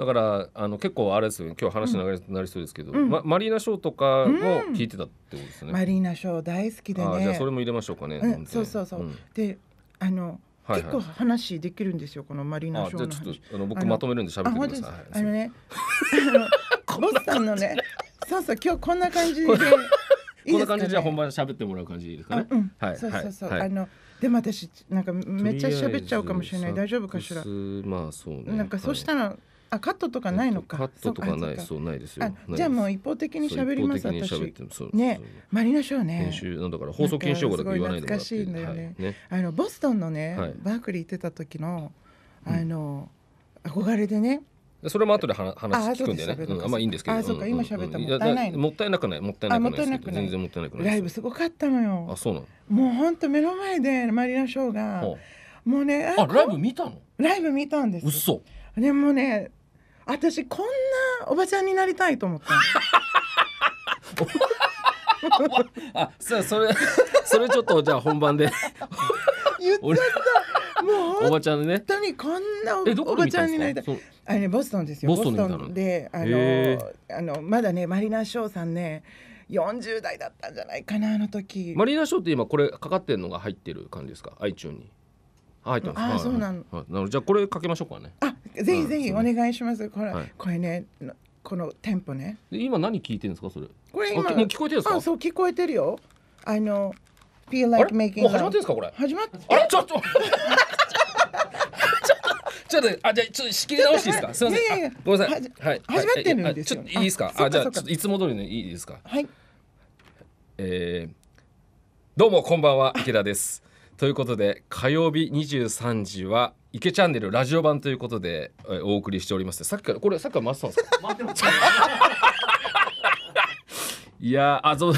だからあの結構あれですよね今日話長くなりそうですけど、ま、マリーナショーとかも聞いてたってことですね、マリーナショー大好きでねあじゃあそれも入れましょうかね、うん、そうそうそう、であの結構話できるんですよこのマリーナショーの話あちょっとあの僕まとめるんで喋ってくださいあのねあのボスさんのねそうそう今日こんな感じでこんな感じでじゃ本番喋ってもらう感じでいいですかねはいそうそうそうあのでも私なんかめっちゃ喋っちゃうかもしれない大丈夫かしらまあそうねなんかそうしたらあカットとかないのか。カットとかないそうないですよ。じゃあもう一方的に喋ります私。ねマリナショーね。編集なんだから放送禁止用語だけ言わないでもらっしいんだよね。あのボストンのねバークリー行ってた時のあの憧れでね。それも後で話聞くんでね。あまあいいんですけど。あそうか今喋ったもったいないもったいなくないもったいなくない全然もったいなくない。ライブすごかったのよ。あそうなの。もう本当目の前でマリナショーがもうねあライブ見たの。ライブ見たんです。嘘。でもね私こんなおばちゃんになりたいと思った あそうそれそれちょっとじゃあ本番で言っちゃったもうおばちゃんね本当にこんなおばちゃんになりたいあれ、ね、ボストンですよボストンであのあのまだねマリナ・ショーさんね40代だったんじゃないかなあの時マリナショーって今これかかってるのが入ってる感じですか iTune に入ってます。あ、そうなの。なのじゃこれかけましょうかね。あ、ぜひぜひお願いします。これ、これね、このテンポね。今何聞いてるんですかそれ。これ今聞こえてるあ、そう聞こえてるよ。あの feel like making 始まってんですかこれ。始まっ。あれ ちょっと。ちょっとあじゃちょっと仕切り直していいですか。すみません。ごめんなさい。はい。始まってるんですよ。ちょっといいですか。あじゃいつも通りのいいですか。はい。えどうもこんばんは池田です。ということで火曜日23時は「池チャンネルラジオ版」ということでお送りしておりますさっきからこれさっきから回ってたんですか いやあそう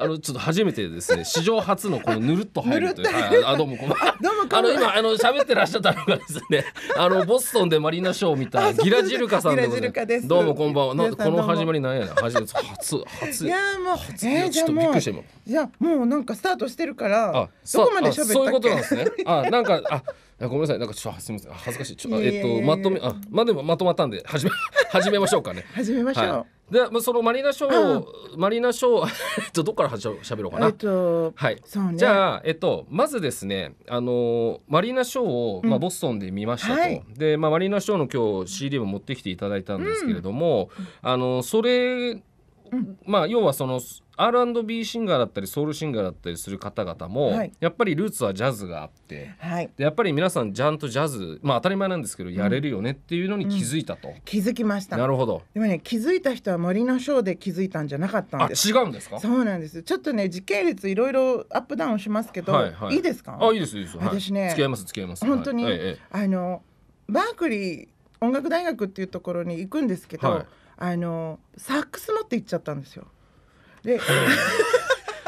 あのちょっと初めてですね史上初のこのぬるっと入るというはいあどうもこんばんはあの今あの喋ってらっしゃったのがですねあのボストンでマリーナショーを見た ギラジルカさんでございますどうもこんばんはなんこの始まりなんやな初初初いやもう初えー、ちょっとびっくりしてもいやもうなんかスタートしてるからどこまで喋ったっけそういうことなんですねあなんかあごめんなさいなんかちょっとすみません恥ずかしいちょっとえっとまとめあまあでもまとまったんで始め 始めましょうかね始めましょう、はい、でまあそのマリーナショーマリーナショー とどっからしゃしゃべろうかな、えっと、はい、ね、じゃあえっとまずですねあのマリーナショーを、まあ、ボストンで見ましたと、うんはい、で、まあ、マリーナショーの今日 CD も持ってきていただいたんですけれども、うん、あのそれ、うん、まあ要はその R&B シンガーだったりソウルシンガーだったりする方々も、はい、やっぱりルーツはジャズがあって、はい、でやっぱり皆さんちゃんとジャズ、まあ、当たり前なんですけど、うん、やれるよねっていうのに気づいたと、うん、気づきましたなるほどでもね気づいた人は森のショーで気づいたんじゃなかったんですあ違うんですかそうなんですちょっとね時系列いろいろアップダウンしますけど、はいはい、いいですかあいいですいいですい、私ね、はい、付き合います付き合います本当に、はい、あのバークリー音楽大学っていうところに行くんですけど、はい、あのサックス持って行っちゃったんですよで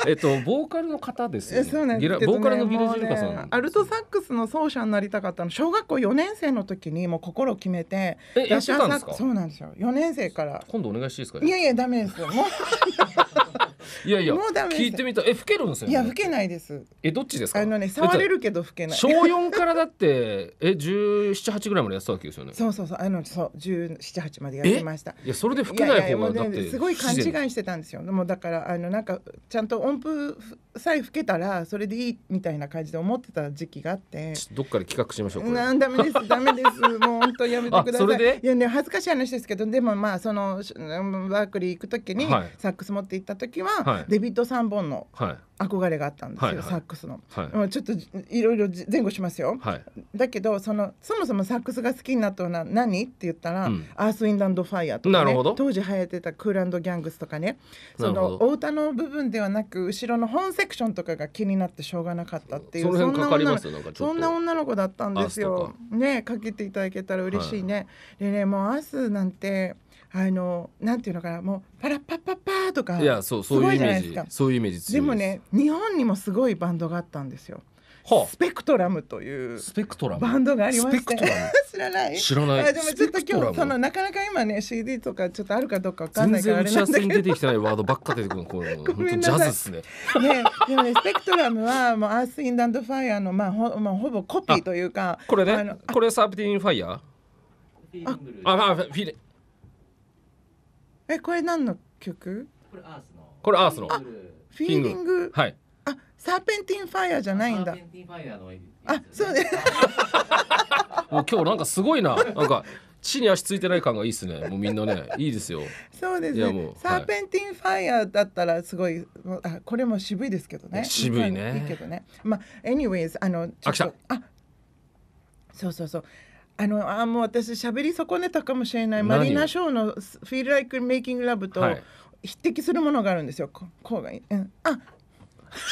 えっと、ボーカルの方ですよ、ね、そうなんです、ね、ボーカルのギラジルカさん、ね、アルトサックスの奏者になりたかったの小学校四年生の時にもう心を決めてえやってたんですかそうなんですよ四年生から今度お願いしていいですか、いやいやダメですよ。もう いやいやもうダメ聞いてみたえ老けるんですよ、いや吹けないですえどっちですかあのね触れるけど吹けない小四からだってえ十七八ぐらいまでやったわけですよねそうそうそうあのそう十七八までやってましたいやそれで吹けない方もがうだっねてすごい勘違いしてたんですよもうだからあのなんかちゃんと音符さえ吹けたらそれでいいみたいな感じで思ってた時期があってっどっかで企画しましょうこれなんだめですダメですもう本当やめてくだ あさそいれでいやね恥ずかしい話ですけどでもまあそのうんバークリー行く時にサックス持って行った時は、デビッド・サンボンの憧れがあったんですよ、はいサックスの、はい、ちょっといろいろ前後しますよ、はい、だけどそのそもそもサックスが好きになったのは何って言ったら、うん、アース・ウィンド・ファイアとか、ね、当時流行ってたクーランド・ギャングスとかねそのお歌の部分ではなく後ろの本セクションとかが気になってしょうがなかったっていうそんな女そんな女の子だったんですよねかけていただけたら嬉しいね、でねもうアースなんてあのなんていうのかなもうパラッパッパッパーとかいやそうそういうイメージそういうイメージでもね日本にもすごいバンドがあったんですよ。はあ、スペクトラムというスペクトラムバンドがありまして 知らない知らないあでもちょっと今日そのなかなか今ね CD とかちょっとあるかどうかわかんないからあれなんだけど出てきてないワードばっか出てくるこれ本当 ジャズっすねねでもねスペクトラムはもうアースインダンドファイヤーのまあほ,、まあ、ほぼコピーというかこれねこれサープティンファイヤーああ、まあ、フィレえこれ何の曲これアースのこれアースのフィーリングはいあサーペンティンファイヤーじゃないんだサーペンティンファイアのあそうです もう今日なんかすごいななんか地に足ついてない感がいいですね。もうみんなね、いいですよ。そうですね。サーペンティンファイヤーだったらすごい、あこれも渋いですけどね。渋いね。いいけどね。まあ anyways あのあそうそうそう。あのあもう私喋り損ねたかもしれないマリーナ・ショーの「Feel Like Making Love」と匹敵するものがあるんですよ。ここうがいい、うん、あ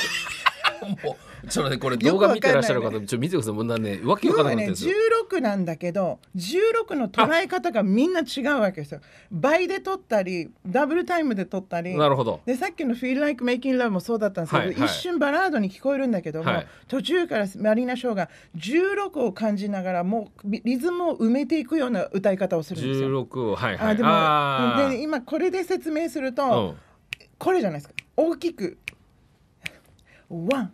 も ちょっとねこれ動画見てらっしゃる方、ね、ちょ見てくださいもうなんねわけわかんないんですよ。16なんだけど16の捉え方がみんな違うわけですよ。倍で取ったりダブルタイムで取ったりなるほどでさっきの「Feel Like Making Love」もそうだったんですけど、はいはい、一瞬バラードに聞こえるんだけども、はい、途中からマリーナ・ショーが16を感じながらもうリズムを埋めていくような歌い方をするんですよ。16をはいはい。あでもで今これで説明すると、うん、これじゃないですか大きく「ワン」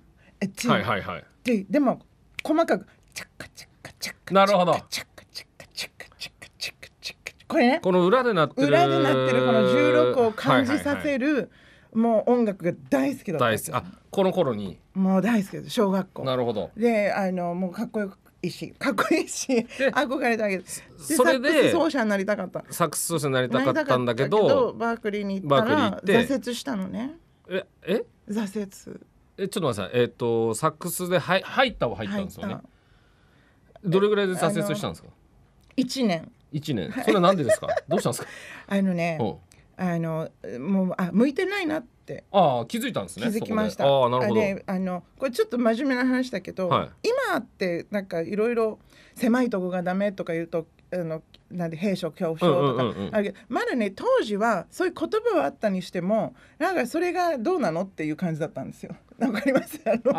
はいはいはいででも細かくチャッカチャッカチャッカなるほどチャッカチャッカチャッカチャッカチャッカチャッカこれねこの裏でなってる裏でなってるこの十六を感じさせる、もう音楽が大好きだったんですあこの頃にもう大好きです小学校。なるほどであのもうかっこよいいしかっこいいし憧れたわけです。それで奏者になりたかったサックス奏者になりたかったんだけどバークリーに行ったら挫折したのね。ええ挫折えちょっと待ってくださいえっ、ー、とサックスではい入ったは入ったんですよねどれぐらいで挫折したんですか一年一年それはなんでですかどうしたんですか あのねあのもうあ向いてないなってあ気づいたんですね気づきましたあなるほどあのこれちょっと真面目な話だけど、はい、今ってなんかいろいろ狭いとこがダメとか言うとあのなんで兵所恐怖症とか、うんうんうん、あるまだね当時はそういう言葉はあったにしてもなんかそれがどうなのっていう感じだったんですよ。わかりますあの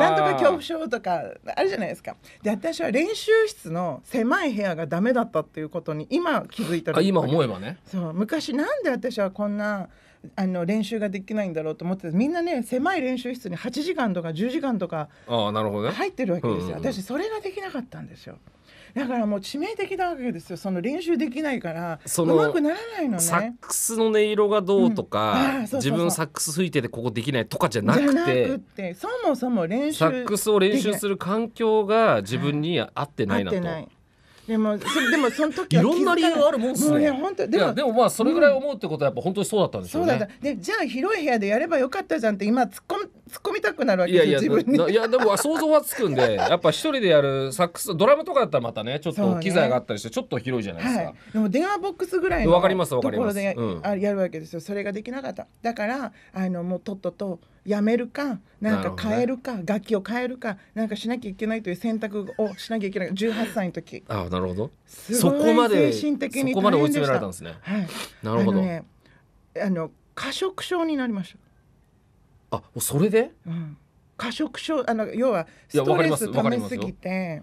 なんとか恐怖症とかあるじゃないですかで私は練習室の狭い部屋がダメだったっていうことに今気づいたあ今思えばねそう昔なんで私はこんなあの練習ができないんだろうと思ってみんなね狭い練習室に8時間とか10時間とか入ってるわけですよ、ねうんうん、私それができなかったんですよ。だからもう致命的なわけですよその練習できないからうまくならないのねサックスの音色がどうとか、自分サックス吹いててここできないとかじゃなくてそもそも練習サックスを練習する環境が自分に合ってないなと。はいでもそれでもその時はいろんな理由あるもんですね。本当でもでもまあそれぐらい思うってことはやっぱ本当にそうだったんでしょうね。うん、そうだった。でじゃあ広い部屋でやればよかったじゃんって今突っ込む突っ込みたくなるわけいやいや自分にいやでも想像はつくんで やっぱ一人でやるサックスドラムとかだったらまたねちょっと機材があったりしてちょっと広いじゃないですか、でも電話ボックスぐらいのところでやるわけですよそれができなかっただからあのもうとっととやめるかなんか変えるか、ね、楽器を変えるかなんかしなきゃいけないという選択をしなきゃいけない18歳の時あなるほどそこまで精神的にそこまで追い詰められたんですね、はい、なるほど、ね、あの過食症になりましたあもうそれで、うん、過食症あの要はストレスためすぎて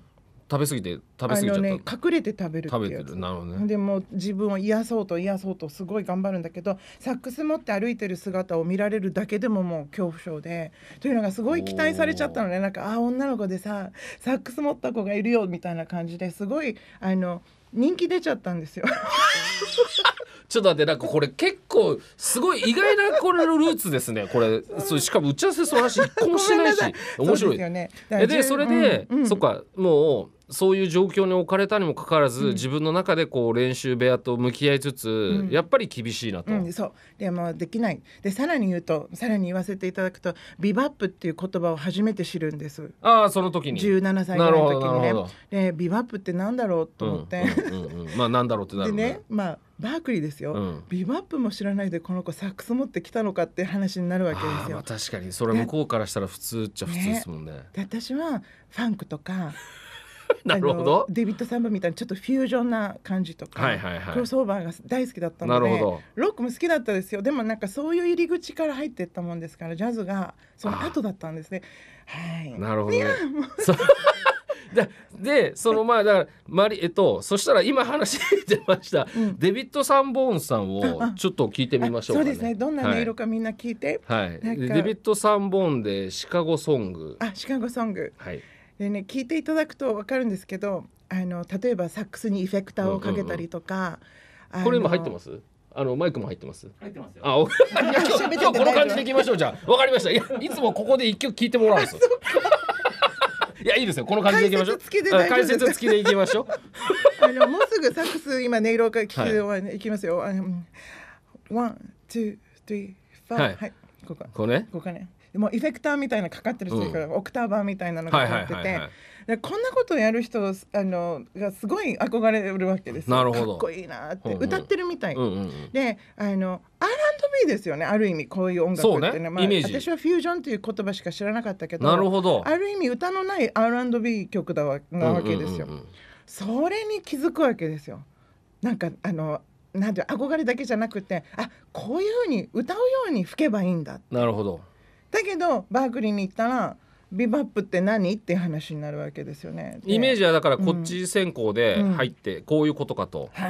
食べ過ぎて食べ過ぎちゃった、ね、隠れて食べる食べてるなるほどねでも自分を癒そうと癒そうとすごい頑張るんだけどサックス持って歩いてる姿を見られるだけでももう恐怖症でというのがすごい期待されちゃったのねなんかあ女の子でさサックス持った子がいるよみたいな感じですごいあの人気出ちゃったんですよ。ちょっと待ってなんかこれ結構すごい意外なこれのルーツですねこれそうしかも打ち合わせその話一個もしてないし 面白い。で、ね、それで、うんうん、そっかもうそういう状況に置かれたにもかかわらず、うん、自分の中でこう練習部屋と向き合いつつ、うん、やっぱり厳しいなと、うん、そうでもできないでさらに言うとさらに言わせていただくとビバップっていう言葉を初めて知るんですああその時に17歳の時にねでビバップってなんだろうと思って、うんまあなんだろうってなるねでねまあバークリーですよ、うん、ビバップも知らないでこの子サックス持ってきたのかって話になるわけですよ、確かにそれ向こうからしたら普通っちゃ普通ですもんね、ね、私はファンクとか なるほどデビッド・サンバみたいなちょっとフュージョンな感じとか、はいはいはい、クロスオーバーが大好きだったのでロックも好きだったですよでもなんかそういう入り口から入ってったもんですからジャズがその後だったんですね。はい、なるほど、ね、ででその前だからマリえとそしたら今話してました、うん、デビッド・サンボーンさんをちょっと聞いてみましょうか、ね、そうですねどんな音色かみんな聞いて、はい、はい、デビッド・サンボーンで「シカゴ・ソング」あシカゴ・ソングはいでね聞いていただくと分かるんですけどあの例えばサックスにエフェクターをかけたりとか、うんうんうん、これ今入ってますあのマイクも入ってます。入ってますよ。あ、お今日 この感じでいきましょうじゃあ。わかりました。いやいつもここで一曲聞いてもらうんですよ。いやいいですよこの感じでいきましょう。解説付きでいきましょう。あのもうすぐサックス今音色が聞きで、はい、いきますよ。あのワン、ツー、スリー、ファー。はい。ここ。これ、ね。ここね。もうエフェクターみたいなかかってる人から、うん、オクターバーみたいなのが入ってて、こんなことをやる人あのがすごい憧れるわけですなるほどかっこいいなって、うんうん、歌ってるみたい、うんうん、であの R&B ですよねある意味こういう音楽っていうのは、まあ、私はフュージョンという言葉しか知らなかったけどなるほどある意味歌のない R&B 曲だわなわけですよ、うんうんうん、それに気づくわけですよなんかあのなんて憧れだけじゃなくてあこういうふうに歌うように吹けばいいんだなるほどだけどバークリーに行ったらビバップって何っていう話になるわけですよね。イメージはだからこっち先行で入って、こういうことかと。う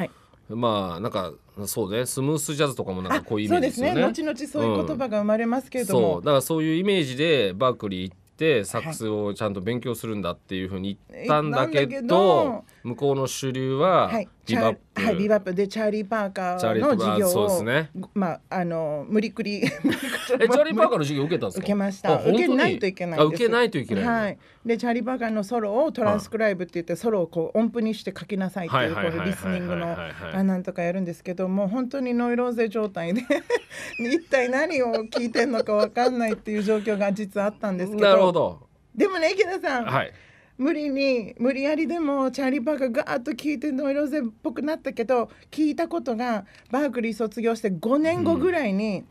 んうん、まあなんかそうねスムースジャズとかもなんかこういうイメージですよね。後々そういう言葉が生まれますけど、うん、だからそういうイメージでバークリー行ってサックスをちゃんと勉強するんだっていうふうに言ったんだけど、はい、向こうの主流は、はいビバップはいビバップでチャーリー・パーカーの授業を、ね、まああの無理くりえチャーリー・パーカーの授業受けたんですか 受けました受けないといけない受けないといけない、はい、でチャーリー・パーカーのソロをトランスクライブって言ってソロをこう音符にして書きなさいっていうこうリスニングのあなんとかやるんですけどもう本当にノイローゼ状態で一体何を聞いてんのか分かんないっていう状況が実はあったんですけどなるほどでもね池田さん、はい無理に無理やりでもチャーリー・バーガーガーッと聞いてノイローゼっぽくなったけど聞いたことがバークリー卒業して5年後ぐらいに、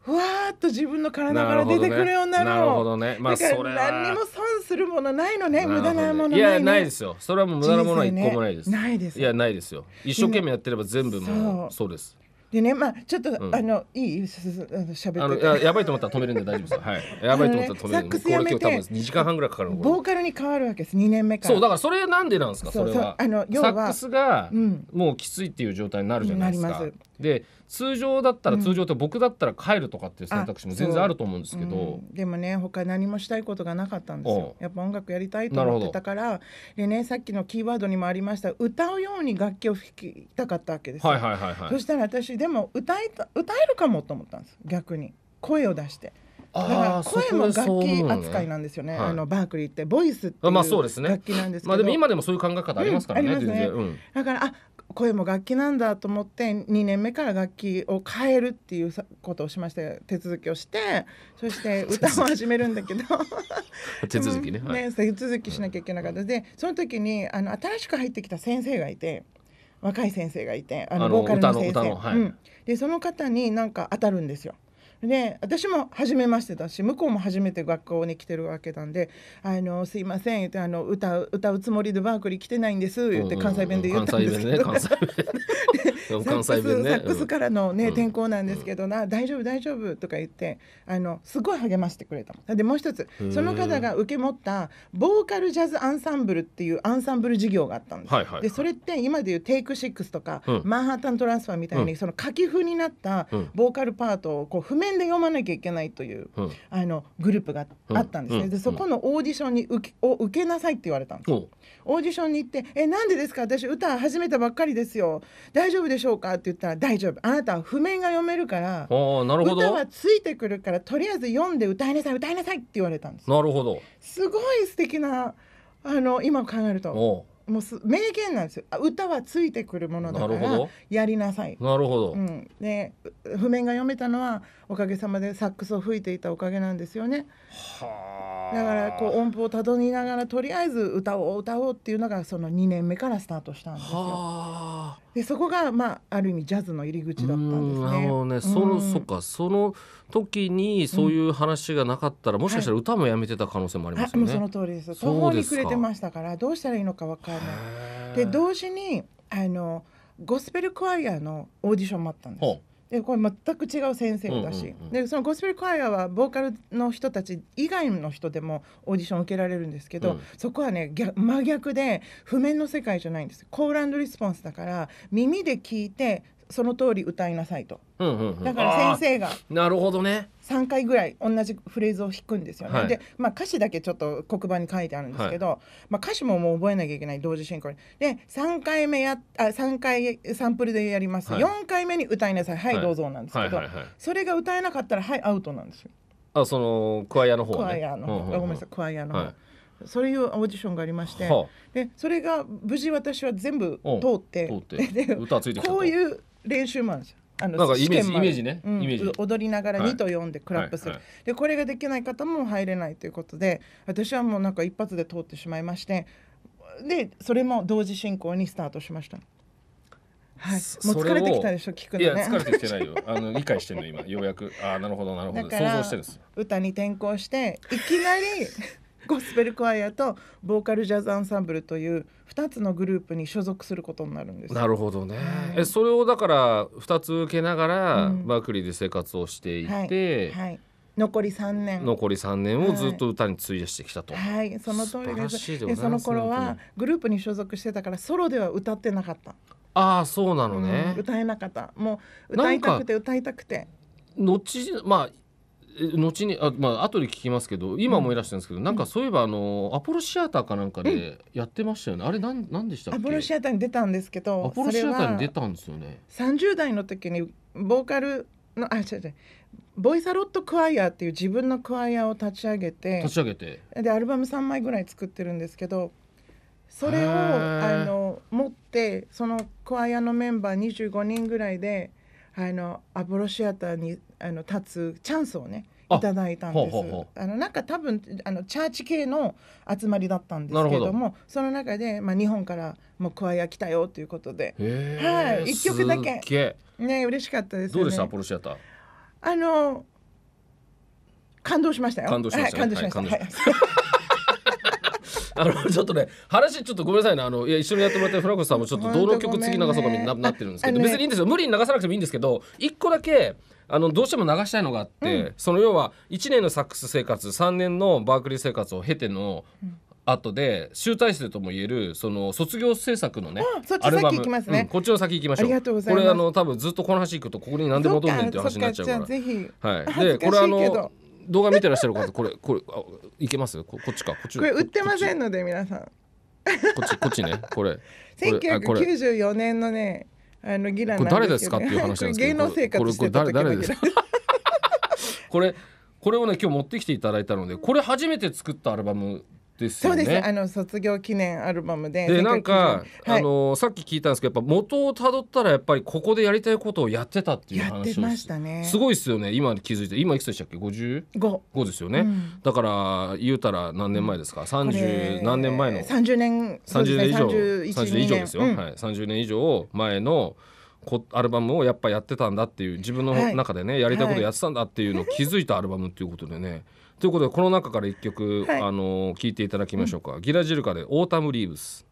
ふわーっと自分の体から出てくるようになるのなるほどね、まあ、だから何にも損するものないのね無駄なものない、ね、いやないですよそれはもう無駄なものは一個もないです、ね、ないですいやないですよ一生懸命やってれば全部もうそうですでねまあちょっと、うん、あのいい喋ってあのやばいと思ったら止めるんで大丈夫ですはい やばいと思ったら止める、ね、サックスやめて二時間半ぐらいかかるボーカルに変わるわけです二年目からそうだからそれなんでなんですかそれはあの要はサックスが、うん、もうきついっていう状態になるじゃないですかで通常だったら、通常って僕だったら帰るとかっていう選択肢も全然あると思うんですけど、うん、でもね他何もしたいことがなかったんですよやっぱ音楽やりたいと思ってたからでねさっきのキーワードにもありました歌うように楽器を弾きたかったわけですよ、はいはいはいはい、そしたら私でも歌い歌えるかもと思ったんです逆に声を出して。だから声も楽器扱いなんですよね。あ、のバークリーってボイスっていう楽器なんですけど、まあ、ね、まあでも今でもそういう考え方ありますからね。うん、全然、うん、だからあ声も楽器なんだと思って2年目から楽器を変えるっていうことをしまして手続きをしてそして歌を始めるんだけど 手続きねい、ね手続きしなきゃいけなかったでその時にあの新しく入ってきた先生がいて若い先生がいてあのボーカルの先生、はいうん、でその方になんか当たるんですよ。ね、私も初めましてだし向こうも初めて学校に来てるわけなんで「あのすいません」ってあの歌歌うつもりでバークリー来てないんです」言って関西弁で言ったんですけど、うんうんうん、関西弁ね関西弁 関西弁ねサックスからのね、転校なんですけどな、大丈夫大丈夫とか言ってあのすごい励ましてくれたでもう一つその方が受け持ったボーカルジャズアンサンブルっていうアンサンブル事業があったんです、はいはい、でそれって今でいうテイク6とか、うん、マンハッタントランスファーみたいに、その書き譜になったボーカルパートをこう譜面で読まなきゃいけないという、うん、あのグループがあったんですね、でそこのオーディションに受けを受けなさいって言われたんです、オーディションに行って「えなんでですか私歌始めたばっかりですよ大丈夫でしょうか?」って言ったら「大丈夫あなたは譜面が読めるからなるほど歌はついてくるからとりあえず読んで歌いなさい歌いなさい」って言われたんですなるほどすごい素敵なあの今考えると。もう名言なんですよ歌はついてくるものだからやりなさいなるほど、うん、で譜面が読めたのはおかげさまでサックスを吹いていたおかげなんですよねだからこう音符をたどりながらとりあえず歌おう歌おうっていうのがその2年目からスタートしたんですよ。でそこが、まあ、ある意味ジャズの入り口だったんですね。なるほどね、うん、そのそっかその時にそういう話がなかったら、うん、もしかしたら歌もやめてた可能性もありますよね。はい、その通りです途方に暮れてましたからどうしたらいいのか分からない。で同時にあのゴスペルクワイアのオーディションもあったんです。でこれ全く違う先生だし、でそのゴスペルコアはボーカルの人たち以外の人でもオーディション受けられるんですけど、うん、そこはね逆真逆で譜面の世界じゃないんですコールリスポンスだから耳で聞いてその通り歌いなさいと、うんうんうん、だから先生がなるほどね3回ぐらい同じフレーズを弾くんですよね、はい、で、まあ、歌詞だけちょっと黒板に書いてあるんですけど、はい、まあ、歌詞ももう覚えなきゃいけない同時進行で3回目やあ3回サンプルでやります、はい、4回目に歌いなさい「はい、どうぞ」なんですけど、はいはいはい、それが歌えなかったら「はいアウト」なんですよ。あそのクワイアの方、ね、クワイアの方、ごめんなさいクワイアの方。そういうオーディションがありまして、はあ、でそれが無事私は全部通って,、通ってこういう練習もあるんですよあのなんかイメージイメージね、うん、イメージ踊りながら2と4でクラップする、はいはいはい、でこれができない方も入れないということで私はもうなんか一発で通ってしまいましてでそれも同時進行にスタートしました。はい、もう疲れてきたでしょ聞くのねいや疲れてきてないよあの理解してんの今ようやくああなるほどなるほど想像してるんです歌に転向していきなりゴスペルクワイアとボーカルジャズアンサンブルという2つのグループに所属することになるんですなるほどね、はい、えそれをだから2つ受けながら、バークリーで生活をしていて、うん、はい、はい残り3年残り3年をずっと歌に費やしてきたと、はい、はい、その通りですでその頃はグループに所属してたからソロでは歌ってなかったああそうなのね、うん、歌えなかったもう歌いたくて歌いたくて後まあ後にあまあ後で聞きますけど今もいっしたんですけど、うん、なんかそういえばあのアポロシアターかなんかでやってましたよね、うん、あれなんなんでしたアポロシアターに出たんですけどアポロシアターに出たんですよね30代の時にボーカルのあ違う違うボイサロットクワイアっていう自分のクワイアを立ち上げて立ち上げてでアルバム3枚ぐらい作ってるんですけどそれをあの持ってそのクワイアのメンバー25人ぐらいであのアポロシアターにあの立つチャンスをねいただいたんです。あほうほうほのなんか多分あのチャーチ系の集まりだったんですけどもその中で、まあ、日本からもうクワイア来たよということで、はい、一曲だけね嬉しかったです、ね、どうでしたアポロシアターあの感動しましたよ。感動しました、ね、はい、感動しました。はい あのちょっとね話ちょっとごめんなさいねあのいや一緒にやってもらった船越さんもちょっと道路曲次流そうかみたいななってるんですけど、別にいいんですよ無理に流さなくてもいいんですけど一個だけあのどうしても流したいのがあって、うん、その要は1年のサックス生活3年のバークリー生活を経ての、うん後で集大成ともいえるその卒業制作のね、アルバム、うん、こっちの先行きましょうこれあの多分ずっとこの話行くとここに何でも戻るねんっていう話になっちゃうからはいでこれあの動画見てらっしゃる方これ これあいけますここっちかこっちこれ売ってませんので皆さんこっちこっちねこれ1994 年のねあのギラなね、誰ですかっていう話なんですけど芸能生活してた時のギラこれこれをね今日持ってきていただいたのでこれ初めて作ったアルバムですよね。そうですあの卒業記念アルバムで。でなんか、はい、あのさっき聞いたんですけどやっぱ元をたどったらやっぱりここでやりたいことをやってたっていう話をやってましたね。すごいですよね今気づいて今いくつでしたっけ 55? 五ですよね、うん、だから言うたら何年前ですか30何年前の30年年以上30以上ですよ、うん、はい、30年以上前のこアルバムをやっぱやってたんだっていう自分の中でね、はい、やりたいことやってたんだっていうのを気づいたアルバムっていうことでね、はいということでこの中から一曲、はいあの聞いていただきましょうか、ギラジルカで「オータム・リーブス」。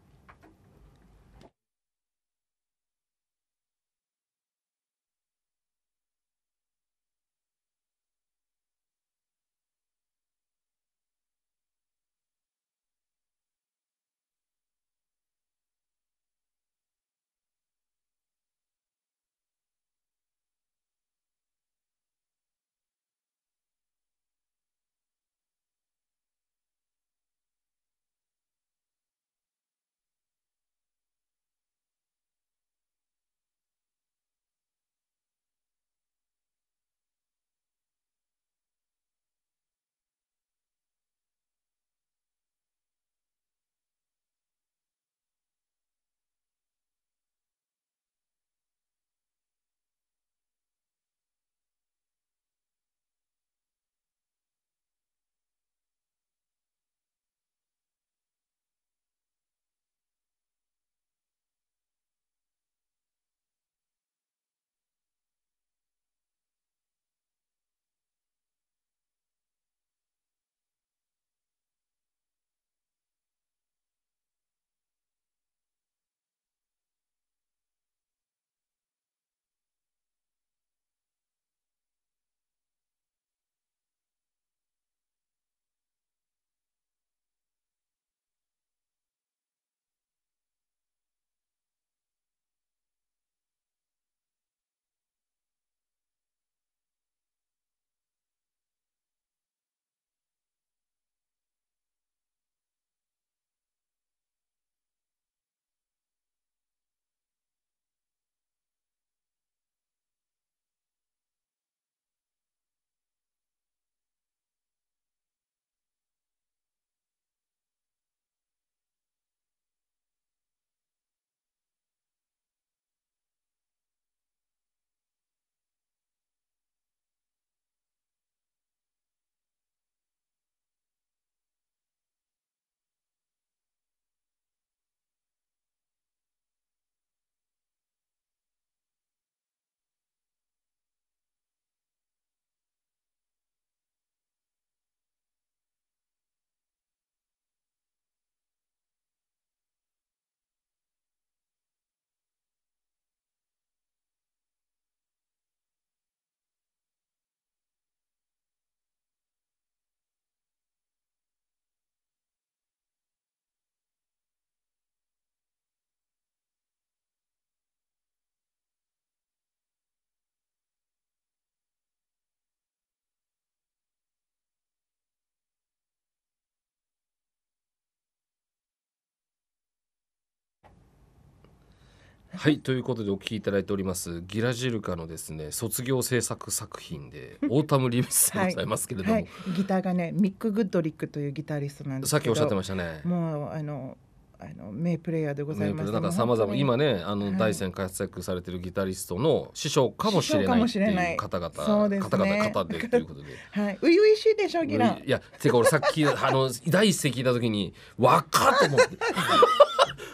はいということでお聞きいただいておりますギラジルカのですね卒業制作作品で オータムリムスでございますけれども、はいはい、ギターがねミック・グッドリックというギタリストなんですさっきおっしゃってましたねもうあのあの名プレイヤーでございます。だからざま今ねあの、大戦活躍されてるギタリストの師匠かもしれないっていう方々そうです、ね、方々方でということで。はい。ういしいでしょギラ。いやてか俺さっき あの第一席聞いた時にわかと思って。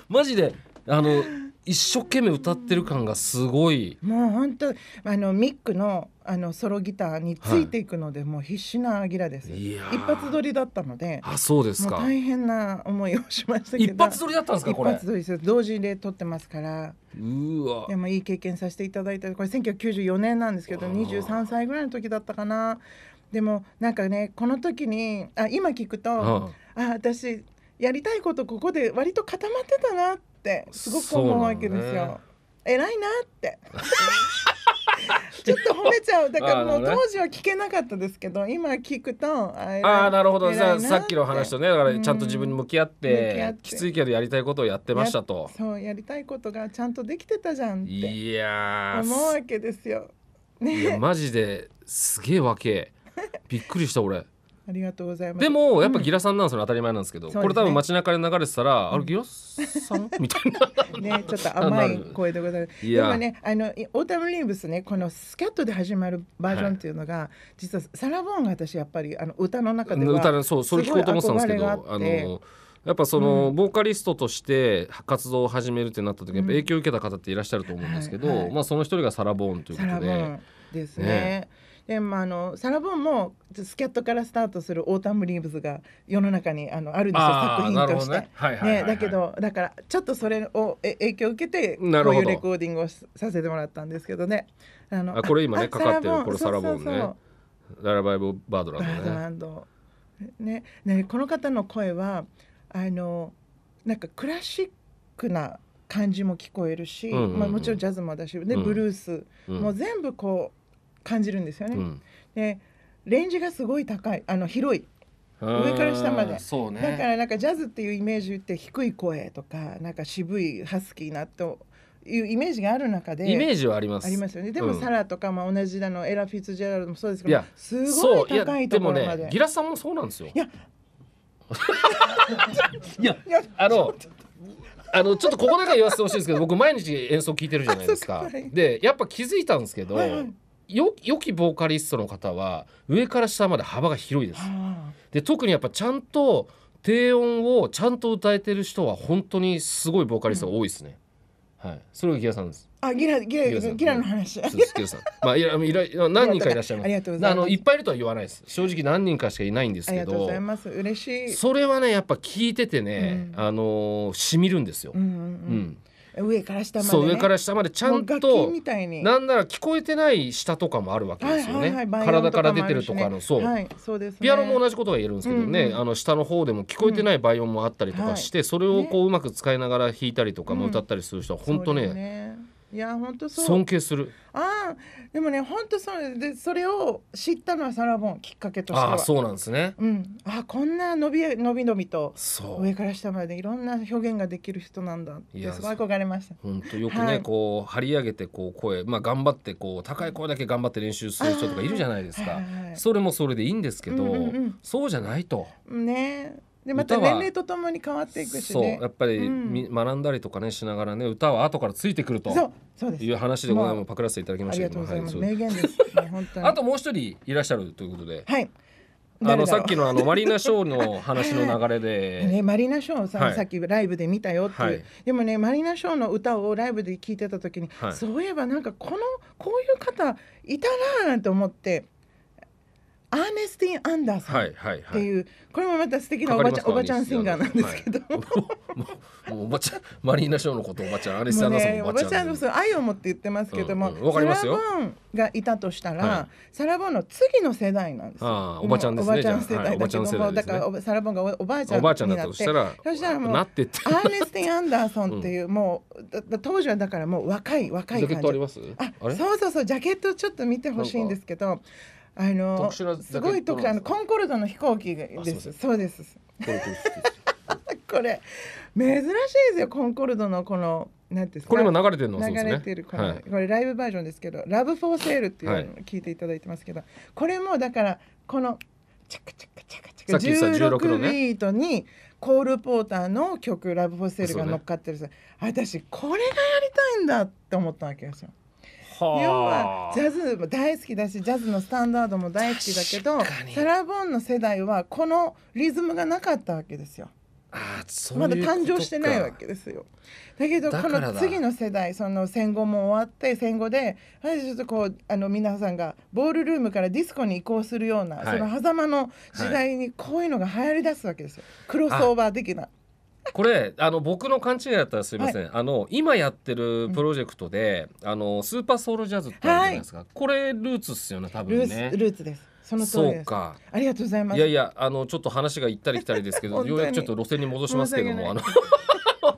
マジであの。一生懸命歌ってる感がすごいもう本当あのミックのあのソロギターについていくので、はい、もう必死なギラです一発撮りだったのであそうですか大変な思いをしましたけど一発撮りだったんですかこれ一発撮りです同時で撮ってますからうわでもいい経験させていただいたこれ1994年なんですけど23歳ぐらいの時だったかなでもなんかねこの時にあ今聞くとああ私やりたいことここで割と固まってたなってってすごく思うわけですよ。ね、偉いなって ちょっと褒めちゃうだからもう当時は聞けなかったですけど、今聞くとああなるほどささっきの話とねだからちゃんと自分に向き合ってって、きついけどやりたいことをやってましたとそうやりたいことがちゃんとできてたじゃんっていや思うわけですよ、ね、いやマジですげえわけびっくりした俺。ありがとうございますでもやっぱギラさんなんですよ、当たり前なんですけど、これ多分街中で流れてたら、あれギラさんみたいな ねちょっと甘い声でございますでもねあのオータム・リーブスねこのスキャットで始まるバージョンっていうのが、実はサラ・ボーンが私やっぱりあの歌の中で歌歌そうそれ聞こうと思ってたんですけどあのやっぱその、ボーカリストとして活動を始めるってなった時にやっぱ影響を受けた方っていらっしゃると思うんですけど、まあ、その一人がサラ・ボーンということで。ですねねでもあ、のサラ・ボンもスキャットからスタートするオータム・リーブズが世の中にあのあるんですよ作品として。ね、だけどだからちょっとそれをえ影響を受けてこういうレコーディングをさせてもらったんですけどね。あのあこれ今ねかかってるこのサラ・ボンね。そうそうララバイブバードランドね。ねねこの方の声はあのなんかクラシックな感じも聞こえるし、まあ、もちろんジャズもだしでブルース、もう全部こう。感じるんですよね。うん、でレンジがすごい高いあの広い上から下まで、そう、ね、だからなんかジャズっていうイメージって低い声とかなんか渋いハスキーなというイメージがある中でイメージはありますありますよねでも、うん、サラとかも同じだのエラ・フィッツジェラルドもそうですけどいやすごい高いところまででもねギラさんもそうなんですよいや いやいやあのあのちょっとここだけは言わせてほしいんですけど僕毎日演奏聴いてるじゃないですか。でやっぱ気づいたんですけど、はいはいよ良きボーカリストの方は上から下まで幅が広いです。で特にやっぱちゃんと低音をちゃんと歌えてる人は本当にすごいボーカリストが多いですね。うん、はい、それがギラさんです。あ、ギラ、ギラ、ギラの話。ギラさん。まあ、いやいら、何人かいらっしゃいます。ありがとうございます。あの、いっぱいいるとは言わないです。正直何人かしかいないんですけど。ありがとうございます。嬉しい。それはね、やっぱ聞いててね、うん、あのー、しみるんですよ。うん、うんうん上から下まで、ね、そう上から下までちゃんとなんなら聞こえてない下とかもあるわけですよね、はいはい、体から出てるとかのそうはいそうね、ピアノも同じことが言えるんですけどね、うんうん、あの下の方でも聞こえてない倍音もあったりとかして、うん、それをこううまく使いながら弾いたりとかも歌ったりする人は本当ねねいや本当そう尊敬するああでもね本当そうでそれを知ったのはサラボンきっかけとしてはあそうなんですね、うん、あこんな伸び伸び伸びと上から下までいろんな表現ができる人なんだってすごい憧れました本当よくね、はい、こう張り上げてこう声、まあ、頑張ってこう高い声だけ頑張って練習する人とかいるじゃないですか、それもそれでいいんですけど、うんうんうん、そうじゃないとねでまた年齢とともに変わっていくし、ね、そうやっぱり、うん、学んだりとかねしながらね歌は後からついてくるという話でございますパクらせていただきましたけども、はい、名言ですね本当に あともう一人いらっしゃるということではいあのさっきのあのマリーナショーの話の流れで、ね、マリーナショーさはい、さっきライブで見たよっていう、はい、でもねマリーナショーの歌をライブで聴いてた時に、はい、そういえばなんかこのこういう方いたなーなんて思ってアーネスティン・アンダーさんっていう、これもまた素敵なおばちゃんおばちゃんシンガーなんですけど、おばちゃんマリーナ・ショーのことおばちゃんアーネスティン・アンダーさんおばちゃんの愛を持って言ってますけども、サラボンがいたとしたら、サラボンの次の世代なんですよおばちゃんですねおばちゃん世代だけども、だからおサラボンがおばあちゃんになってになとしたらそしたらもうアーネスティン・アンダーソンっていう、もう当時はだからもう若い若い感じああれそうそうそうジャケットちょっと見てほしいんですけどあのすごい特殊あのコンコルドの飛行機ですそうです これ珍しいですよコンコルドのこのなんでこれも流れてるの、流れてるこの、はい、これライブバージョンですけど「ラブフォーセールっていうのを聞いていただいてますけど、はい、これもだからこのチャカチャカチャカチャカ16ビートにコール・ポーターの曲「ラブフォーセールが乗っかってるさ、ね、私これがやりたいんだって思ったわけですよ。要はジャズも大好きだしジャズのスタンダードも大好きだけどサラ・ボンの世代はこのリズムがなかったわけですよ。あそうまだ誕生してないわけですよ。だけどこの次の世代その戦後も終わって戦後でちょっとこうあの皆さんがボールルームからディスコに移行するような、はい、その狭間の時代にこういうのが流行りだすわけですよクロスオーバー的な。これあの僕の勘違いだったらすみません、はい、あの今やってるプロジェクトで、うん、あのスーパーソウルジャズってあるじゃないですか、はい、これルーツっすよね多分ねルーツですそのそうか。ありがとうございます。いやいや、あのちょっと話が行ったり来たりですけど、ようやくちょっと路線に戻しますけども、あの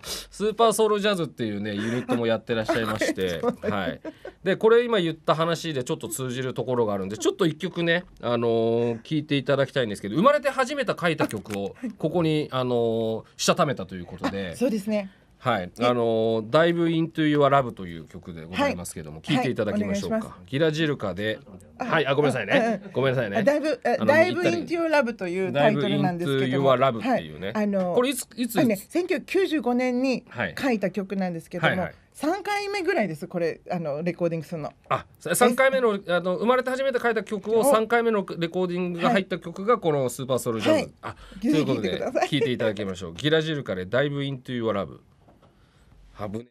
スーパーソウルジャズっていうねユニットもやってらっしゃいまして、はい、でこれ今言った話でちょっと通じるところがあるんでちょっと一曲ね、あのー、聞いていただきたいんですけど生まれて初めて書いた曲をここに、あのー、したためたということでそうですねはい、あのだいぶイントゥーはラブという曲でございますけども、聞いていただきましょうか。ギラジルカで、はい、あごめんなさいね、ごめんなさいね。だいぶだいぶイントゥーラブというタイトルなんですけども、ラブっていうね。あのこれいついつ、ね、1995年に書いた曲なんですけども。3回目ぐらいですこれあのレコーディングするのあ3回目のあの生まれて初めて書いた曲を3回目のレコーディングが入った曲がこの「スーパーソルジャーズ」はい、あということで聞いていただきましょう「ギラジルカでだいぶイントゥーはラブ」 4분의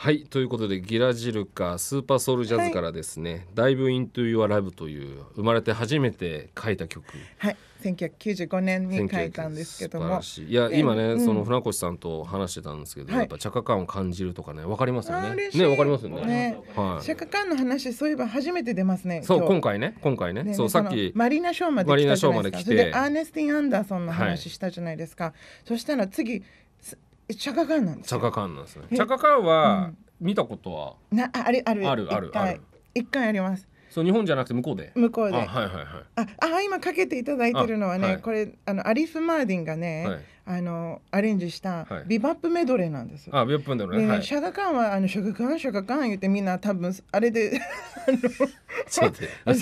はいということで「ギラジルカスーパーソウルジャズ」からですね「ダイブ・イントゥ・ユア・ラブ」という生まれて初めて書いた曲はい1995年に書いたんですけどもいや今ね、その船越さんと話してたんですけど、やっぱチャカ感を感じるとかねわかりますよねねわかりますよねはい、チャカ感の話そういえば初めて出ますねそう今回ね今回ねそうさっきマリーナ・ショーまで来てそれでアーネスティン・アンダーソンの話したじゃないですか、そしたら次チャカカンなんですチャカカンなんですね。チャカカンは見たことはなああるあるあるある一回あります。そう日本じゃなくて向こうで向こうであはいはいはいああ今かけていただいてるのはね、はい、これあのアリス・マーディンがね、はい、あのアレンジしたビバップメドレーなんです。あビバップメドレー、はい、シャガカンはあのシャガカンシャガカン言ってみんな多分あれで あのシ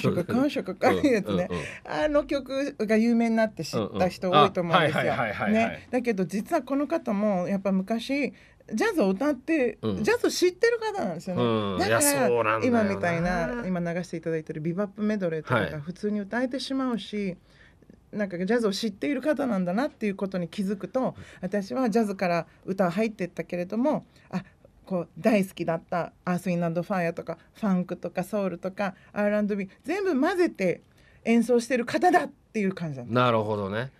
ャガカンシャガカン言っね、あの曲が有名になって知った人多いと思うんですよ。ねだけど実はこの方もやっぱ昔ジャズを歌って、うん、ジャズを知ってる方なんですよね、うん、だから今みたいな今流していただいてるビバップメドレーとか普通に歌えてしまうし。なんかジャズを知っている方なんだなっていうことに気づくと私はジャズから歌入ってったけれどもあこう大好きだったアース・イン・ランド・ファイアとかファンクとかソウルとか R&B 全部混ぜて演奏してる方だっていう感じななるほどね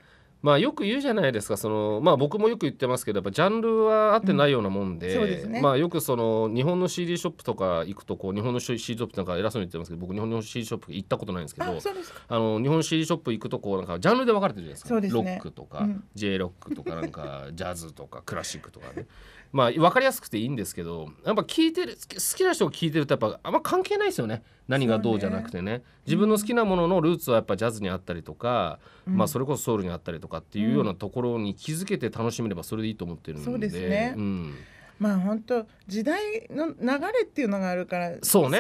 まあ、よく言うじゃないですかその、まあ、僕もよく言ってますけどやっぱジャンルは合ってないようなもんでうんでね、まあ、よくその日本の CD ショップとか行くとこう日本の CD ショップなんか偉そうに言ってますけど僕日本の CD ショップ行ったことないんですけどあの日本 CD ショップ行くとこうなんかジャンルで分かれてるじゃないですか、ね、ロックとか、うん、J ロックとかなんかジャズとかクラシックとかね。まあ分かりやすくていいんですけどやっぱ聞いてる好きな人が聞いてるとやっぱあんま関係ないですよね何がどうじゃなくてね、ね、自分の好きなもののルーツはやっぱジャズにあったりとか、うん、まあそれこそソウルにあったりとかっていうようなところに気づけて楽しめればそれでいいと思ってるんで。そうですね、うん、まあ本当時代の流れっていうのがあるからそうね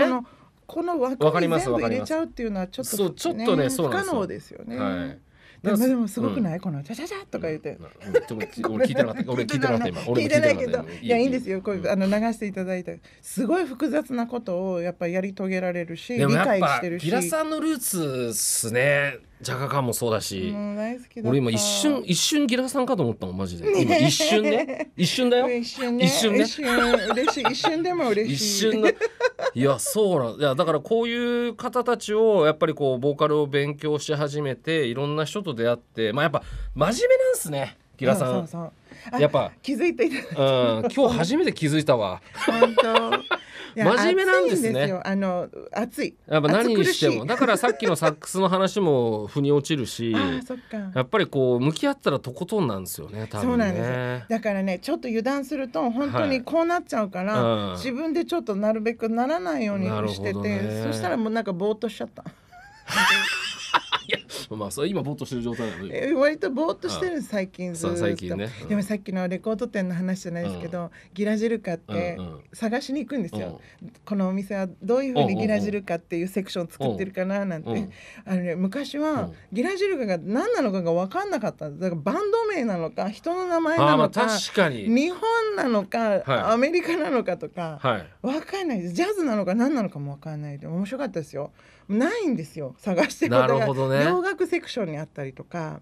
この枠に全部入れちゃうっていうのはちょっと、ね、ちょっとね不可能ですよね。はいでもでもすごくない、この「ちゃちゃちゃ」とか言って、聞いてなかった俺聞いてなかった今聞いてないけどいやいいんですよこうあの流していただいてすごい複雑なことをやっぱりやり遂げられるし理解してるし。ピさんのルーツっすねじゃがかもそうだしもう大好きだ俺今一瞬一瞬ギラさんかと思ったもんマジで今一瞬ね一瞬だよ一瞬ね一瞬ね一瞬嬉しい一瞬でも嬉しい一瞬だいやそうなんいやだからこういう方たちをやっぱりこうボーカルを勉強し始めていろんな人と出会ってまあやっぱ真面目なんすねギラさんそうそうやっぱ気づいていた、うん、今日初めて気づいたわ。本当真面目なんですね。すあの暑い。やっぱ何にしてもだからさっきのサックスの話も腑に落ちるし、やっぱりこう向き合ったらとことんなんですよね。多分ねそうなんですだからねちょっと油断すると本当にこうなっちゃうから、はいうん、自分でちょっとなるべくならないようにしてて、ね、そしたらもうなんかぼーっとしちゃった。やまあそれ今ぼっとしてる状態なのえ割とぼーっとしてる最近ずっと最近ね、でもさっきのレコード店の話じゃないですけど、ギラジルカって探しに行くんですよ、このお店はどういうふうにギラジルカっていうセクション作ってるかななんて、あのね昔はギラジルカが何なのかが分かんなかっただからバンド名なのか人の名前なのか確かに日本なのか、アメリカなのかとか、はい、分かんないですジャズなのか何なのかも分かんないで面白かったですよないんですよ探してなるほど、ね、洋楽セクションにあったりとか。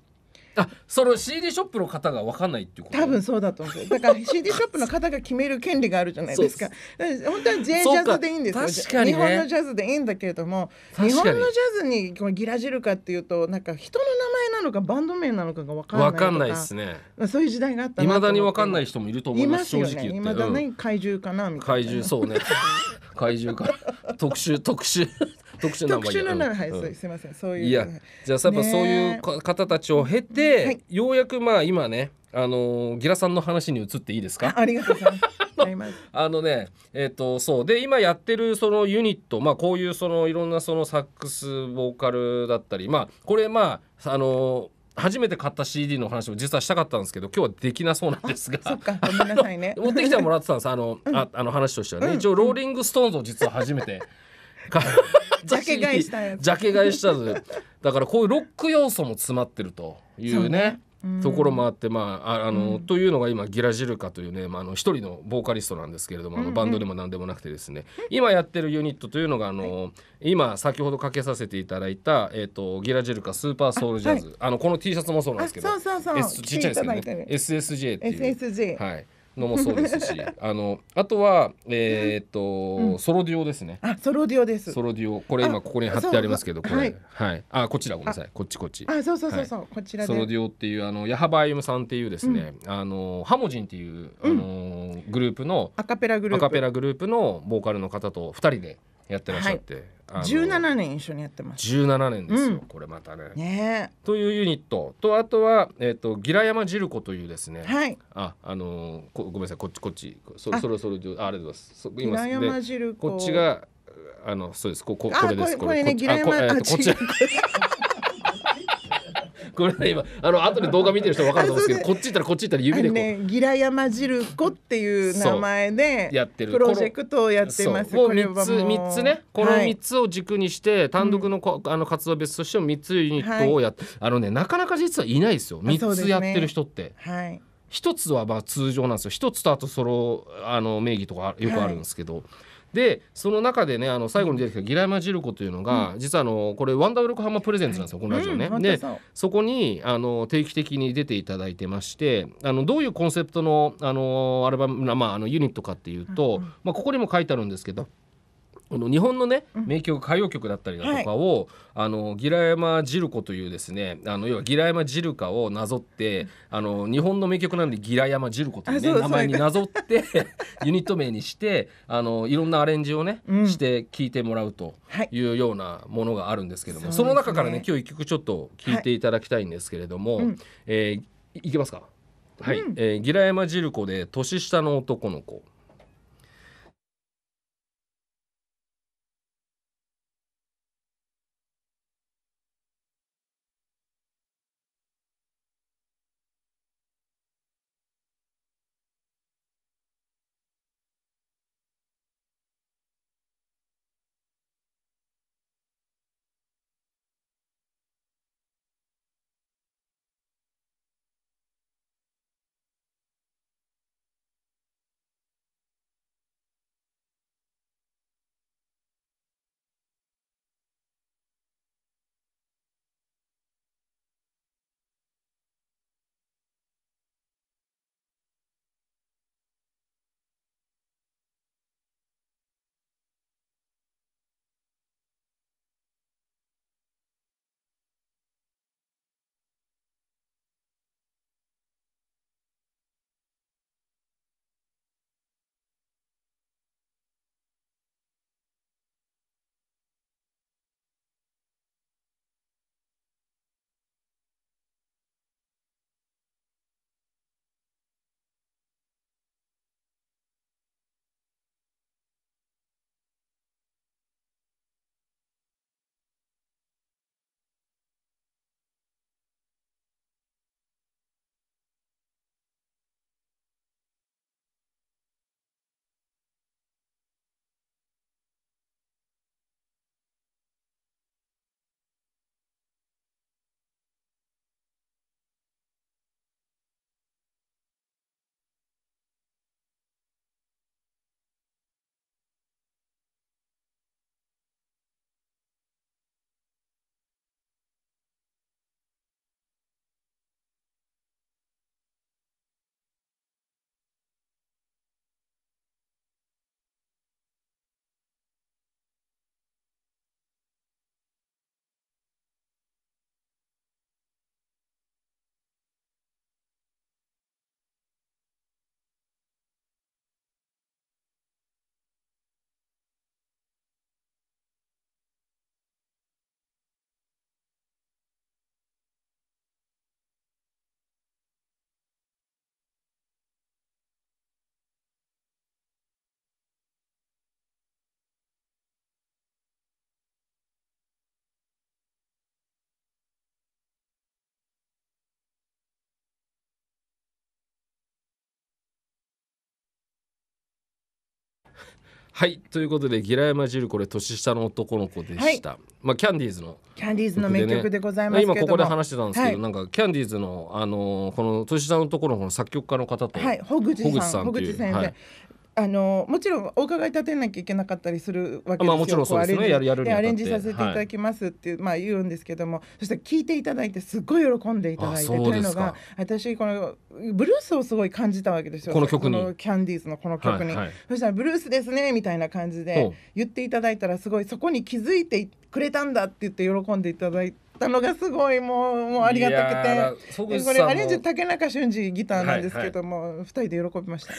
あその CD ショップの方が分かんないっていうこと多分そうだと思うだから CD ショップの方が決める権利があるじゃないですか 本当は J ジャズでいいんですよ確かに、ね、日本のジャズでいいんだけれども日本のジャズにこのギラじるかっていうとなんか人の名前なのかバンド名なのかが分かんない分かんないですね、まあ、そういう時代があったいまだに分かんない人もいると思います、ね、正直言いまだに怪獣かなみたいな怪獣そうね怪獣か特殊特殊特殊な特殊なはい、すみませんそういういやじゃあやっぱそういう方たちを経て、ようやくまあ今ねあのギラさんの話に移っていいですかありがとうございます あのねえっ、とそうで今やってるそのユニットまあこういうそのいろんなそのサックスボーカルだったりまあこれまああの初めて買った CD の話も実はしたかったんですけど今日はできなそうなんですがそっかごめんなさいね持ってきてもらってたんですあの、ああの話としてはね、一応ローリング・ストーンズを実は初めてジャケ買いしたやつジャケ買いしたのだからこういうロック要素も詰まってるというねところもあって、まあ、あの、うん、というのが今ギラジルカというね、まあ、あの一人のボーカリストなんですけれども、あのバンドでも何でもなくてですね、うん今やってるユニットというのがあの、はい、今先ほどかけさせていただいた、えーと、ギラジルカスーパーソウルジャズあ、はい、あのこの T シャツもそうなんですけどそうそうそうちっちゃいですけどね SSJ っていう SSJ、はい、のもそうですし あのあとは、えー、っと、うん、ソロディオですねあソロディオですソロディオこれ今ここに貼ってありますけどこれ、はい、はい、あこちらごめんなさいこっちこっちあそうそうそうそう、はい、こちらソロディオっていうあの矢幅歩さんっていうですね、うん、あのハモジンっていうあの、うん、グループのアカペラグループアカペラグループのボーカルの方と二人でやってらっしゃって、はい、17年一緒にやってます17年ですよ、うん、これまたねねというユニットとあとは、えーと、ギラヤマジルコというですねはいああのー、ごめんなさいこっちこっちそそろそろあありがとうございますギラヤマジルコこっちがあのそうですこここれですこれこれねギラヤマあこっちこれ今あの後で動画見てる人分かると思うんですけどこっち行ったらこっち行ったら指でこう、ね、ギラヤマジルコっていう名前でやってるプロジェクトをやってますもう3つ3つねこの3つを軸にして単独の,、あの活動別としても3つユニットをやって、はい、あのねなかなか実はいないですよ3つやってる人って。はい一つはまあ通常なんですよ一つとあとソロあの名義とかよくあるんですけど、はでその中でねあの最後に出てきたギラマジルコというのが、うん、実はあのこれワンダブルクハマプレゼンツなんですよ、このラジオね。うん、でそこにあの定期的に出ていただいてましてあのどういうコンセプトのあのアルバム、まあ、あのユニットかっていうと、うんまあ、ここにも書いてあるんですけど。あの日本のね名曲歌謡曲だったりだとかを、あのギラ山ジルコというですねあの要はギラ山ジルカをなぞって、あの日本の名曲なんでギラ山ジルコという、ね、名前になぞって ユニット名にしてあのいろんなアレンジをね、して聴いてもらうというようなものがあるんですけども、その中からね今日一曲ちょっと聴いていただきたいんですけれども、はえいきますかはい、うえギラ山ジルコで年下の男の子。はいということでギラヤマジルこれ年下の男の子でした、はい、まあキャンディーズのキャンディーズの名曲でございますけど今ここで話してたんですけど、はい、なんかキャンディーズのあのー、この年下の男の子の作曲家の方と、はい、小口さんさんっていう、はい、あのもちろんお伺い立てなきゃいけなかったりするわけですよ。まあもちろんうでアレンジさせていただきますっていう、はい、まあ言うんですけども、そして聞いていただいてすごい喜んでいただいてというのが、私このブルースをすごい感じたわけですよ。この曲に、キャンディーズのこの曲に、はいはい、そしたらブルースですねみたいな感じで言っていただいたらすごいそこに気づいてくれたんだって言って喜んでいただいて。たのがすごいもうもうありがたくてこれアレンジ竹中俊二ギターなんですけども、はいはい、2人で喜びました。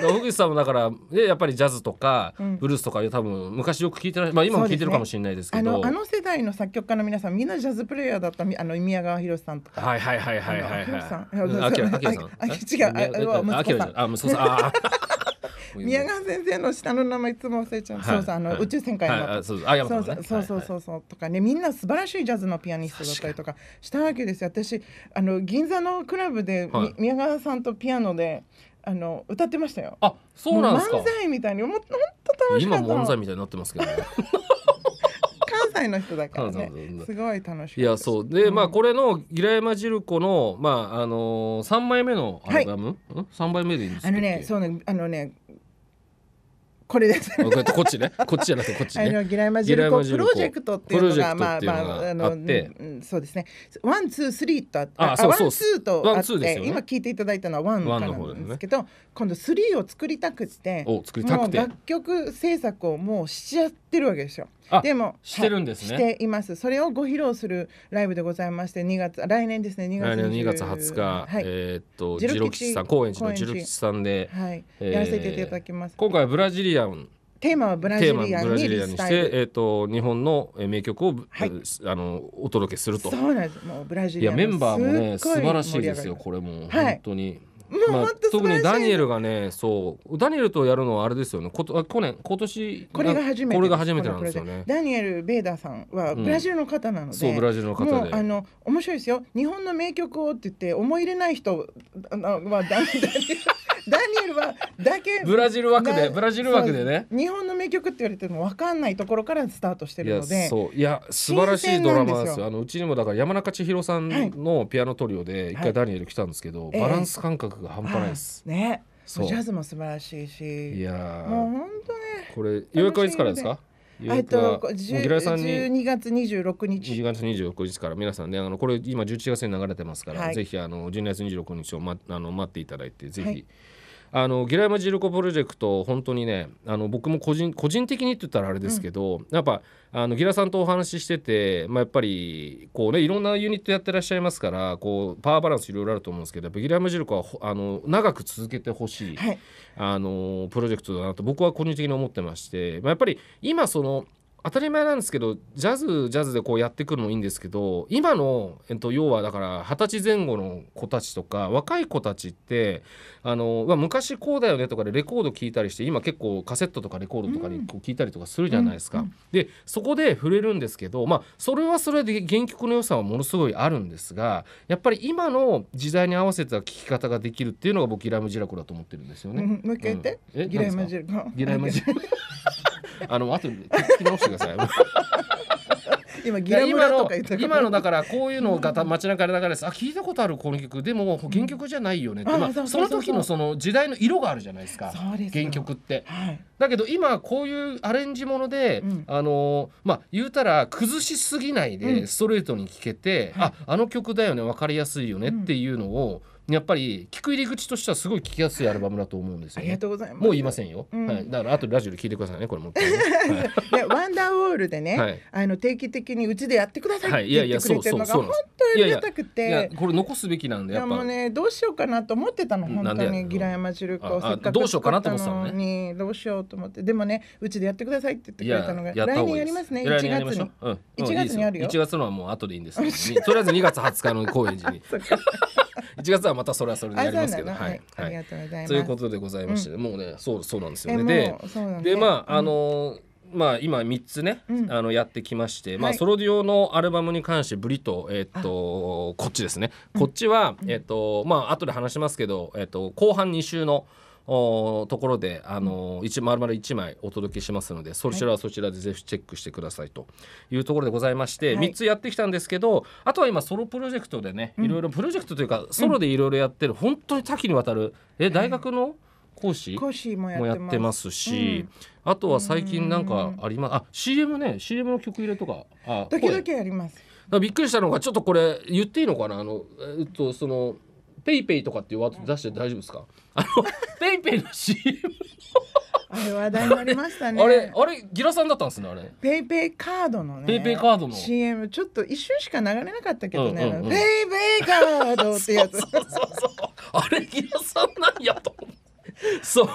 野口さんもだからでやっぱりジャズとか、ブルースとか多分昔よく聞いてらまあ今も聞いてるかもしれないですけど、ね、あの世代の作曲家の皆さんみんなジャズプレイヤーだったあの宮川博さんとかはいはいはいはいはいはいあきらさんあきらさんあき違うあきああ 宮川先生の下の名前いつも忘れちゃう、はい、そうそうあの、はい、宇宙戦艦の、はい、そうそうそうそうそそううとかねみんな素晴らしいジャズのピアニストだったりとかしたわけですよ私あの銀座のクラブで、宮川さんとピアノであの歌ってましたよ。あ、そうなんですか。漫才みたいに、もう本当楽しかった。今漫才みたいになってますけど、ね。関西の人だからね。すごい楽しい。いやそうで、うん、まあこれの平山汁子のまああの三、ー、枚目のアルバム、三、はい、枚目でいいんですあのね、そうねあのねこれですこっちねこっちじゃなくてこっちねあのギライマジルコプロジェクトっていうのがまあまああの、うん、そうですねワンツースリーとあってあワンツーとあって、ね、今聞いていただいたのはワンからなんですけど、ね、今度スリーを作りたくて作もう楽曲制作をもうしちゃってるわけですよ。でもしてるんですね、はい、しています。それをご披露するライブでございまして、2月来年ですね、2月 ,2 月20日、はい、えー、っとジロキ吉さん、高円寺のジロキ吉さんで、はいえー、やらせていただきます。今回ブラジリアンテーマはブラジリアンにして、えーと、と日本の名曲を、はい、あのお届けするとそうなんですもうブラジリアンいやメンバーもね素晴らしいですよこれも、はい、本当に。まあ、特にダニエルがねそうダニエルとやるのはあれですよねこと去年今年これが初めてこれが初めてなんですよねダニエル・ベーダーさんはブラジルの方なので、うん、そうブラジルの方であの面白いですよ日本の名曲をって言って思い入れない人はダニメだダニエルはだけ ブラジル枠でブラジル枠でね日本の名曲って言われても分かんないところからスタートしてるのでいや素晴らしいドラマですよあのうちにもだから山中千尋さんのピアノトリオで一回ダニエル来たんですけど、はい、バランス感覚が半端ないです、えー、ねジャズも素晴らしいしいやもう本当ねこれ予約はいつからですかえっと、12月26日12月26日から皆さんねあのこれ今11月に流れてますから、はい、ぜひあの12月26日を、ま、あの待っていただいてぜひ、はい、あのギラマ・ジルコプロジェクト本当にねあの僕も個人個人的にって言ったらあれですけど、うん、やっぱあのギラさんとお話ししてて、まあ、やっぱりこうねいろんなユニットやってらっしゃいますからこうパワーバランスいろいろあると思うんですけどやっぱギラマ・ジルコはあの長く続けてほしい、はい、あのプロジェクトだなと僕は個人的に思ってまして、まあ、やっぱり今その当たり前なんですけどジャズジャズでこうやってくるのもいいんですけど今の、えっと、要はだから二十歳前後の子たちとか若い子たちってあの昔こうだよねとかでレコード聴いたりして今結構カセットとかレコードとかにこう聞いたりとかするじゃないですか。うんでそこで触れるんですけど、まあ、それはそれで原曲の良さはものすごいあるんですがやっぱり今の時代に合わせた聴き方ができるっていうのが僕ギラムジラコだと思ってるんですよね。て、うん、ギラムジラギラムジラコ。あの後で聞き直してださい 今ギラムラとか言っ今のだからこういうのが街中で流れですあ聞いたことあるこの曲でも原曲じゃないよねって、まあ、その時のその時代の色があるじゃないですか原曲って、はい、だけど今こういうアレンジもので、うん、あのまあ言うたら崩しすぎないでストレートに聴けて、うん、ああの曲だよね分かりやすいよねっていうのを、うんやっぱり聞く入り口としてはすごい聞きやすいアルバムだと思うんですよ、ね、ありがとうございます。もう言いませんよ。うん、はい。だからあとラジオで聞いてくださいね。これもう、はい、ワンダーウォールでね、はい、あの定期的にうちでやってくださいって言ってくれてるのが本当にあたくて、いやいやこれ残すべきなんでやっぱ。でもねどうしようかなと思ってたの本当にギラヤマジルコせっかく作ったのにどうしようと思ってでもねうちでやってくださいって言ってくれたのが来年やりますね一月に。うん。1月にあるよ。1月のはもう後でいいんですけ とりあえず二月二十日の公演時に。一月はまたそれはそれでやりますけどはい、ありがとうございますということでございまして、ね、もうねそうそうなんですよねででまああのまあ、今3つね、あのやってきまして、まあ、ソロデュオのアルバムに関してブリと,、えっとこっちですねこっちは、えっとまあ後で話しますけど、えっと後半2週の「ところで、あのー、丸々1枚お届けしますのでそちらはそちらでぜひチェックしてくださいというところでございまして、はい、3つやってきたんですけどあとは今ソロプロジェクトでねいろいろプロジェクトというかソロでいろいろやってる、ん、本当に多岐にわたるえ大学の、講師もやってますし、うん、あとは最近なんかありますあ CM ね CM の曲入れとかあ時々やりますびっくりしたのがちょっとこれ言っていいのかなあのえっとそのペイペイとかっていうワード出して大丈夫ですか あのペイペイの CM あれ話題になりましたねあれあれギラさんだったんですねあれペイペイカードのねペイペイカードの CM ちょっと一瞬しか流れなかったけどね、うんうんうん、ペイペイカードってやつ そうそうそうあれギラさんなんやとそう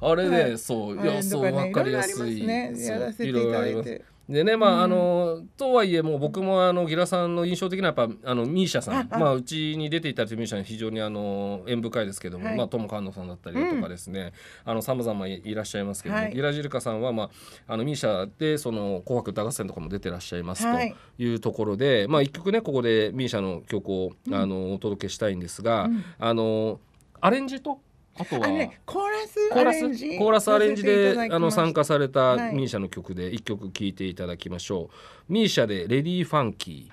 あれね、はい、そういやそう分かりやすい、ね、やらせていただいてでねまあ、あのとはいえもう僕もあのギラさんの印象的なやっぱあのミーシャさんまあうちに出ていたというミーシャは非常にあの縁深いですけども、はい、まあトムカンノさんだったりとかですね、うん、あの様々いらっしゃいますけども、はい、ギラジルカさんはまああのミーシャでその紅白歌合戦とかも出てらっしゃいますというところで、はい、まあ一曲ねここでミーシャの曲をあのお届けしたいんですが、うん、あのアレンジとあとはコーラスアレンジコーラスアレンジであの参加されたミーシャの曲で一曲聴いていただきましょう、ミーシャで「レディー・ファンキー」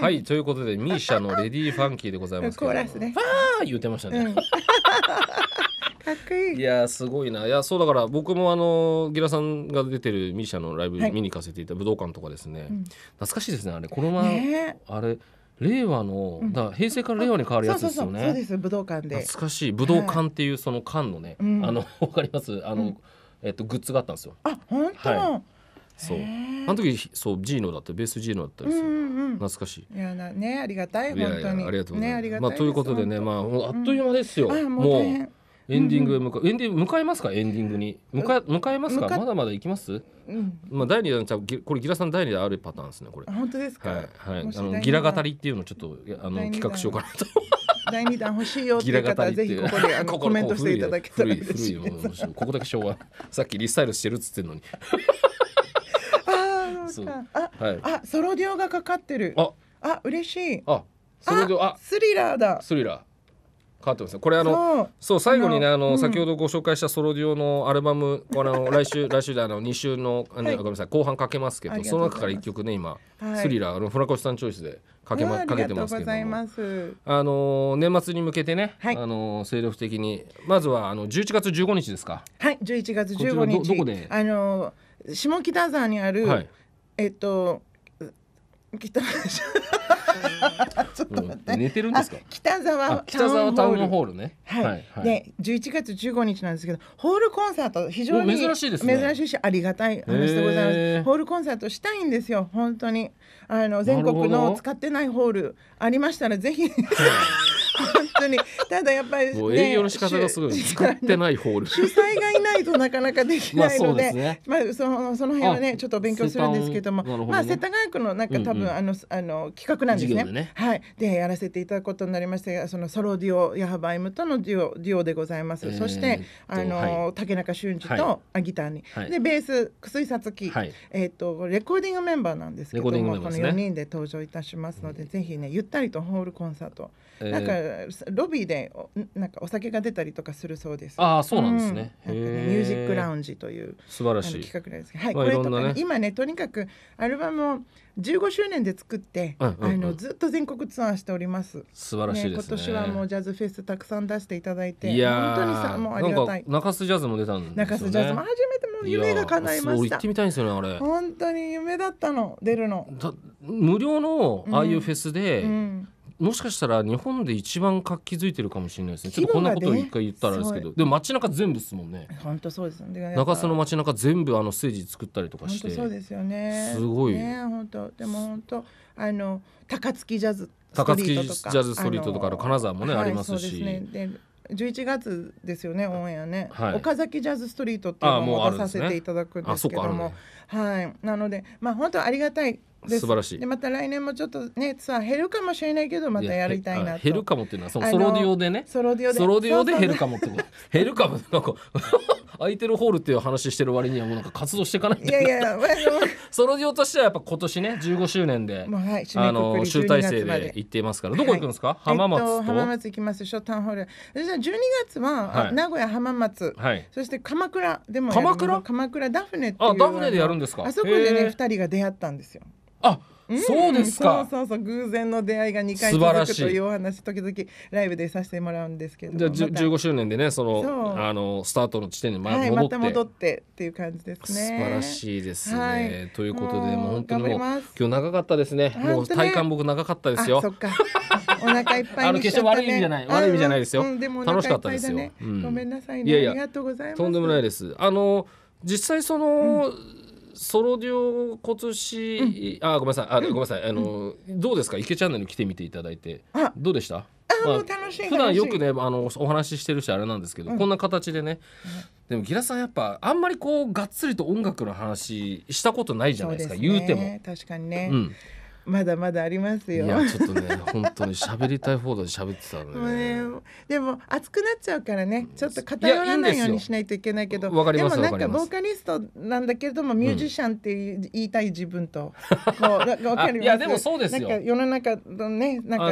はいということでミーシャのレディーファンキーでございますけどコーラスねフああ言ってましたね、うん かっこいいいやすごいないやそうだから僕もあのギラさんが出てるミーシャのライブ見に行かせていた武道館とかですね、はい懐かしいですねあれこの前、あれ令和の、だ平成から令和に変わるやつですよねそうです武道館で懐かしい武道館っていうその館のね、あのわかりますあの、えっとグッズがあったんですよあ本当、はいそうあの時そうジーノだったベースジーノだったりする、懐かしいいやなねありがたい本当にありがとうございます、ね、まあ、ということでねまああっという間ですよ、もうエンディング向か、エンディング向かいますかエンディングに向か向かいますかまだまだいきます、うん、まあ第二弾ゃこれギラさん第二弾あるパターンですねこれ本当ですかはい、はい、あのギラ語りっていうのちょっとあの企画しようかなと第二弾欲しいよっていう方はぜひここであのコメントしていただけたら嬉しいですここだけ昭和さっきリスタイルしてるっつってんのにそうか。あ、はい、あ、ソロディオがかかってる。あ、あ、嬉しい。あ、ソロディオ、あ、スリラーだ。スリラー。かわってますこれあのそう最後にねあの、うん、先ほどご紹介したソロデュオのアルバムあの 来週来週であの二週のあの、ごめんなさい後半かけますけどその中から一曲ね今、はい、スリラーあの船越さんチョイスでかけまかけてますけどあの年末に向けてね、はい、あの精力的にまずはあの11月15日ですかはい11月15日どこであの下北沢にある、はいえっと北 ちょっと待って、うん、寝てるんですか北沢北沢タウンホールねはい、はい、で11月15日なんですけどホールコンサート非常に珍しいです、ね、珍しいしありがたい話でございますホールコンサートしたいんですよ本当にあの全国の使ってないホールありましたらぜひ 当にただやっぱり、ね、営業の仕方がすごいってないホール主催がいないとなかなかできないのでまあそのその辺はねちょっと勉強するんですけどもまあ世田谷区のなんか多分あのあの企画なんですねはいでやらせていただくことになりましてそのソロディオヤハバイムとのデュオデュオでございますそしてあの竹中俊二とギターにでベース楠井さつきえっとレコーディングメンバーなんですけどもこの4人で登場いたしますのでぜひねゆったりとホールコンサートなんかロビーでなんかお酒が出たりとかするそうです。ああそうなんですね。うん、ミュージックラウンジという素晴らしい企画なんですけど、はい、これとか、ね、今ねとにかくアルバムを15周年で作って、あのずっと全国ツアーしております。素晴らしいです今年はもうジャズフェスたくさん出していただいて、いや本当にさもうありがたい。中洲ジャズも出たん中洲ジャズも初めてもう夢が叶いました。行ってみたいんですよねあれ。本当に夢だったの出るの。無料のああいうフェスで、もしかしたら日本で一番活気づいてるかもしれないですねちょっとこんなことを一回言ったらですけどでも街中全部ですもんね本当そうです中洲の街中全部あのステージ作ったりとかしてそうですよねすごいね本当でも本当あの高槻ジャズ高槻ジャズストリートとかの金沢もねありますし、11月ですよねオンエアね、はい、岡崎ジャズストリートっていうのを出させていただくんですけども、ね、はいなのでまあ本当ありがたい素晴らしいでまた来年もちょっとねツアー減るかもしれないけどまたやりたいなと減るかもっていうのはそのソロディオでねソロディオでソロデオで減るかもってこと 減るかもなんか 空いてるホールっていう話してる割にはもうなんか活動していかないいやいや ソロディオとしてはやっぱ今年ね15周年で、はい、あの集大成で行っていますからどこ行くんですか、はい、浜松、えっと、浜松行きますショータンホールゃあ12月は、はい、名古屋浜松、はい、そして鎌倉でも鎌倉鎌倉ダフネっていうあダフネでやるんですかあそこでね2人が出会ったんですよあそうですか、そうそうそう偶然の出会いが2回続くというお話時々ライブでさせてもらうんですけどじゃあ、ま、15周年でねそのあのスタートの地点にま,、はい、また戻ってっていう感じですね素晴らしいですね、はい、ということでもう本当にもう今日長かったですね、もう体感僕長かったですよそっかお腹いっぱい、ね、あの決して悪い意味じゃない悪い意味じゃないですよ、楽しかったですよ、うん、ごめんなさいねいやいやありがとんでもないですあの実際その、うんソロデュオ今年、あごめんなさいあ、ごめんなさいあの、どうですか池チャンネルに来てみていただいてどうでしたまあ、普段よくねあのお話ししてるしあれなんですけど、うん、こんな形でね、うん、でもギラさんやっぱあんまりこうがっつりと音楽の話したことないじゃないですか、ね、言うても。確かにね、うんまだまだありますよいやちょっとね本当に喋りたい放題喋ってたのねねでも熱くなっちゃうからねちょっと偏らないようにしないといけないけどわかりでもなんかボーカリストなんだけれどもミュージシャンって言いたい自分と、うん、こうわかりますいやでもそうですよなんか世の中のねなんか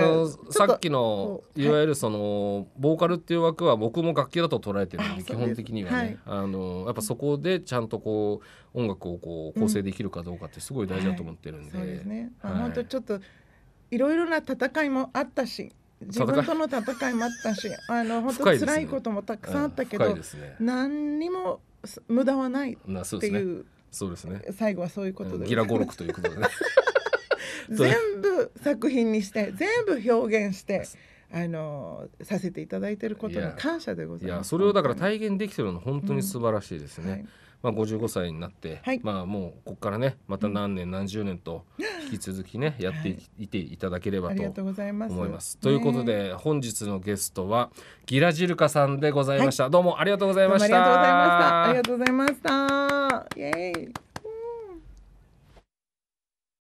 さっきのいわゆるその、ボーカルっていう枠は僕も楽器だと捉えてるので基本的にはね、はい、あのやっぱそこでちゃんとこう音楽をこう構成できるかどうかってすごい大事だと思ってるんで、うんはい、そうですね、はい、本当ちょっといろいろな戦いもあったし自分との戦いもあったしあの本当辛いこともたくさんあったけど、ねね、何にも無駄はないっていう。そうですね。最後はそういうことで、ね、ギラゴロクということでね。全部作品にして全部表現して。あのさせていただいてることに感謝でございます。いやそれをだから体現できてるの本当に素晴らしいですね。うんはいまあ、55歳になって、はい、まあ、もうここからねまた何年何十年と引き続きね、うん、やってい,、い、ていただければと思います。ということで、本日のゲストはギラジルカさんでございました、はい、どうもありがとうございましたありがとうございましたありがとうございましたイエーイ